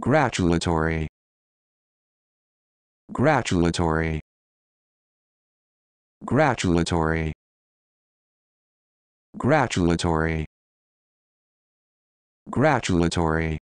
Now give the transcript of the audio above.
Gratulatory. Gratulatory. Gratulatory. Gratulatory. Gratulatory.